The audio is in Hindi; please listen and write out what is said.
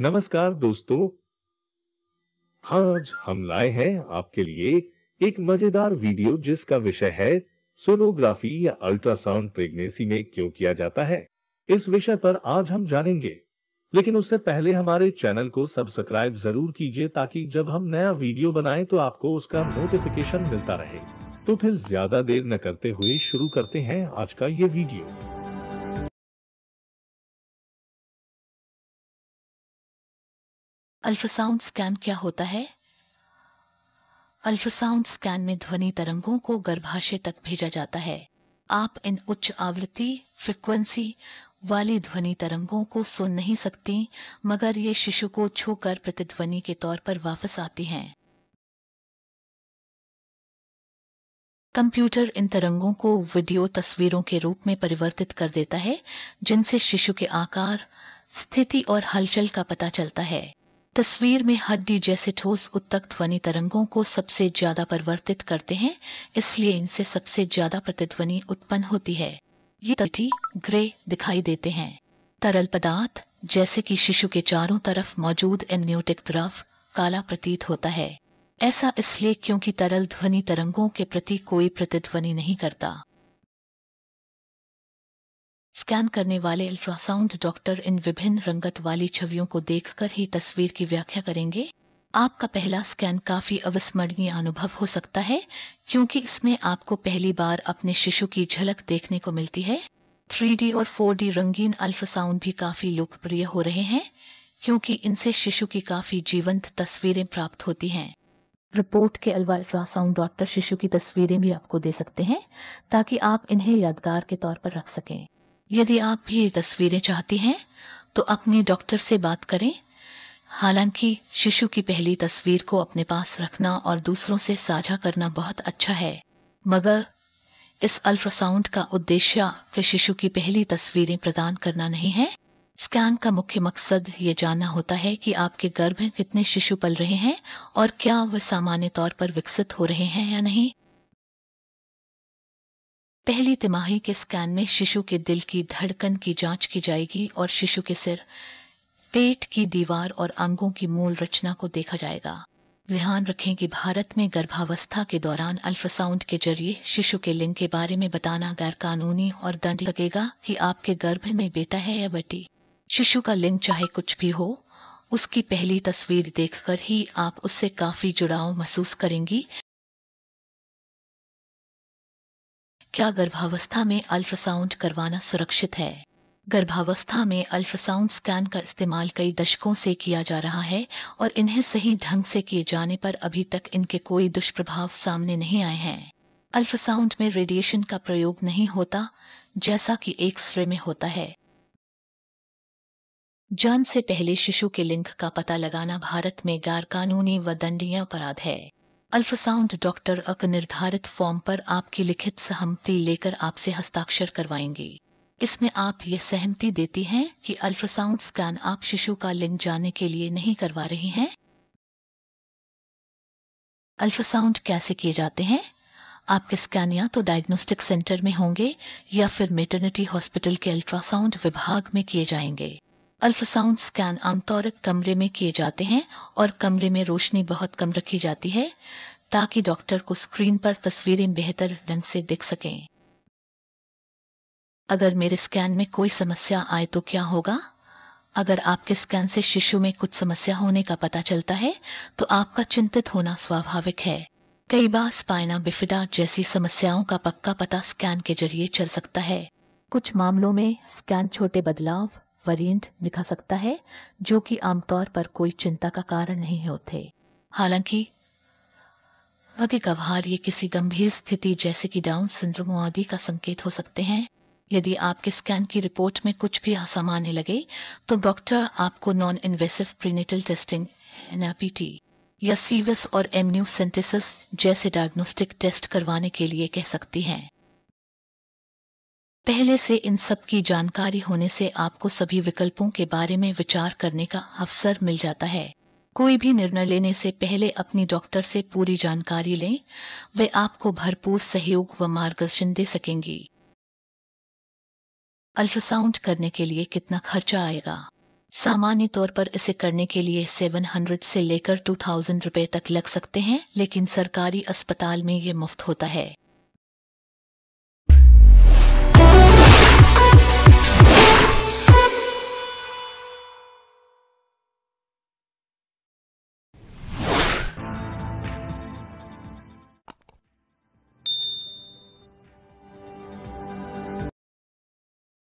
नमस्कार दोस्तों आज हम लाए हैं आपके लिए एक मजेदार वीडियो जिसका विषय है सोनोग्राफी या अल्ट्रासाउंड प्रेगनेंसी में क्यों किया जाता है इस विषय पर आज हम जानेंगे लेकिन उससे पहले हमारे चैनल को सब्सक्राइब जरूर कीजिए ताकि जब हम नया वीडियो बनाएं तो आपको उसका नोटिफिकेशन मिलता रहे तो फिर ज्यादा देर न करते हुए शुरू करते हैं आज का ये वीडियो अल्ट्रासाउंड स्कैन क्या होता है अल्ट्रासाउंड स्कैन में ध्वनि तरंगों को गर्भाशय तक भेजा जाता है आप इन उच्च आवृत्ति फ्रिक्वेंसी वाली ध्वनि तरंगों को सुन नहीं सकती मगर ये शिशु को छूकर प्रतिध्वनि के तौर पर वापस आती हैं कंप्यूटर इन तरंगों को वीडियो तस्वीरों के रूप में परिवर्तित कर देता है जिनसे शिशु के आकार स्थिति और हलचल का पता चलता है तस्वीर में हड्डी जैसे ठोस उत्तक ध्वनि तरंगों को सबसे ज्यादा परिवर्तित करते हैं इसलिए इनसे सबसे ज्यादा प्रतिध्वनि उत्पन्न होती है ये तटी ग्रे दिखाई देते हैं तरल पदार्थ जैसे कि शिशु के चारों तरफ मौजूद एमनियोटिक द्रव काला प्रतीत होता है ऐसा इसलिए क्योंकि तरल ध्वनि तरंगों के प्रति कोई प्रतिध्वनि नहीं करता स्कैन करने वाले अल्ट्रासाउंड डॉक्टर इन विभिन्न रंगत वाली छवियों को देखकर ही तस्वीर की व्याख्या करेंगे आपका पहला स्कैन काफी अविस्मरणीय अनुभव हो सकता है क्योंकि इसमें आपको पहली बार अपने शिशु की झलक देखने को मिलती है 3D और 4D रंगीन अल्ट्रासाउंड भी काफी लोकप्रिय हो रहे हैं क्योंकि इनसे शिशु की काफी जीवंत तस्वीरें प्राप्त होती हैं रिपोर्ट के अलावा अल्ट्रासाउंड डॉक्टर शिशु की तस्वीरें भी आपको दे सकते हैं ताकि आप इन्हें यादगार के तौर पर रख सकें यदि आप भी तस्वीरें चाहती हैं तो अपने डॉक्टर से बात करें हालांकि शिशु की पहली तस्वीर को अपने पास रखना और दूसरों से साझा करना बहुत अच्छा है मगर इस अल्ट्रासाउंड का उद्देश्य के शिशु की पहली तस्वीरें प्रदान करना नहीं है स्कैन का मुख्य मकसद ये जानना होता है कि आपके गर्भ में कितने शिशु पल रहे हैं और क्या वह सामान्य तौर पर विकसित हो रहे हैं या नहीं पहली तिमाही के स्कैन में शिशु के दिल की धड़कन की जांच की जाएगी और शिशु के सिर पेट की दीवार और अंगों की मूल रचना को देखा जाएगा ध्यान रखें कि भारत में गर्भावस्था के दौरान अल्ट्रासाउंड के जरिए शिशु के लिंग के बारे में बताना गैर कानूनी और दंड लगेगा कि आपके गर्भ में बेटा है या बेटी शिशु का लिंग चाहे कुछ भी हो उसकी पहली तस्वीर देखकर ही आप उससे काफी जुड़ाव महसूस करेंगी क्या गर्भावस्था में अल्ट्रासाउंड करवाना सुरक्षित है गर्भावस्था में अल्ट्रासाउंड स्कैन का इस्तेमाल कई दशकों से किया जा रहा है और इन्हें सही ढंग से किए जाने पर अभी तक इनके कोई दुष्प्रभाव सामने नहीं आए हैं अल्ट्रासाउंड में रेडिएशन का प्रयोग नहीं होता जैसा कि एक स्रे में होता है जन्म से पहले शिशु के लिंग का पता लगाना भारत में गैरकानूनी व दंडीय अपराध है अल्ट्रासाउंड डॉक्टर अक निर्धारित फॉर्म पर आपकी लिखित सहमति लेकर आपसे हस्ताक्षर करवाएंगे इसमें आप ये सहमति देती हैं कि अल्ट्रासाउंड स्कैन आप शिशु का लिंग जाने के लिए नहीं करवा रही हैं अल्ट्रासाउंड कैसे किए जाते हैं आपके स्कैन या तो डायग्नोस्टिक सेंटर में होंगे या फिर मेटर्निटी हॉस्पिटल के अल्ट्रासाउंड विभाग में किए जाएंगे अल्ट्रासाउंड स्कैन आमतौर कमरे में किए जाते हैं और कमरे में रोशनी बहुत कम रखी जाती है ताकि डॉक्टर को स्क्रीन पर तस्वीरें बेहतर ढंग से दिख सकें अगर मेरे स्कैन में कोई समस्या आए तो क्या होगा अगर आपके स्कैन से शिशु में कुछ समस्या होने का पता चलता है तो आपका चिंतित होना स्वाभाविक है कई बार स्पाइना बिफिडा जैसी समस्याओं का पक्का पता स्कैन के जरिए चल सकता है कुछ मामलों में स्कैन छोटे बदलाव वेरिएंट दिखा सकता है जो कि आमतौर पर कोई चिंता का कारण नहीं होते हालांकि वगे गंवार ये किसी गंभीर स्थिति जैसे कि डाउन सिंड्रोम आदि का संकेत हो सकते हैं यदि आपके स्कैन की रिपोर्ट में कुछ भी असामान्य लगे तो डॉक्टर आपको non invasive prenatal testing NIPT या सीवस और एमन्यूसेंटेसिस जैसे डायग्नोस्टिक टेस्ट करवाने के लिए कह सकती हैं पहले से इन सब की जानकारी होने से आपको सभी विकल्पों के बारे में विचार करने का अवसर मिल जाता है कोई भी निर्णय लेने से पहले अपनी डॉक्टर से पूरी जानकारी लें वे आपको भरपूर सहयोग व मार्गदर्शन दे सकेंगी अल्ट्रासाउंड करने के लिए कितना खर्चा आएगा सामान्य तौर पर इसे करने के लिए 700 से लेकर 2000 रुपए तक लग सकते हैं लेकिन सरकारी अस्पताल में ये मुफ्त होता है